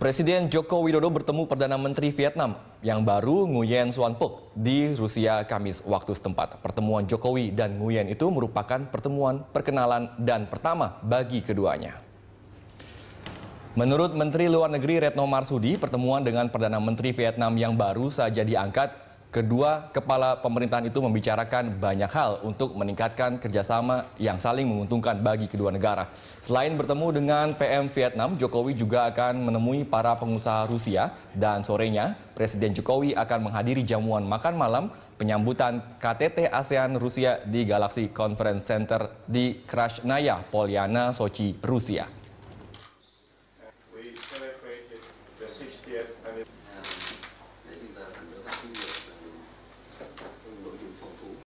Presiden Joko Widodo bertemu Perdana Menteri Vietnam yang baru Nguyen Xuan Phuc di Rusia Kamis waktu setempat. Pertemuan Jokowi dan Nguyen itu merupakan pertemuan perkenalan dan pertama bagi keduanya. Menurut Menteri Luar Negeri Retno Marsudi, pertemuan dengan Perdana Menteri Vietnam yang baru saja diangkat Kedua kepala pemerintahan itu membicarakan banyak hal untuk meningkatkan kerjasama yang saling menguntungkan bagi kedua negara. Selain bertemu dengan PM Vietnam, Jokowi juga akan menemui para pengusaha Rusia dan sorenya Presiden Jokowi akan menghadiri jamuan makan malam penyambutan KTT ASEAN Rusia di Galaxy Conference Center di Krasnaya, Poliana, Sochi, Rusia.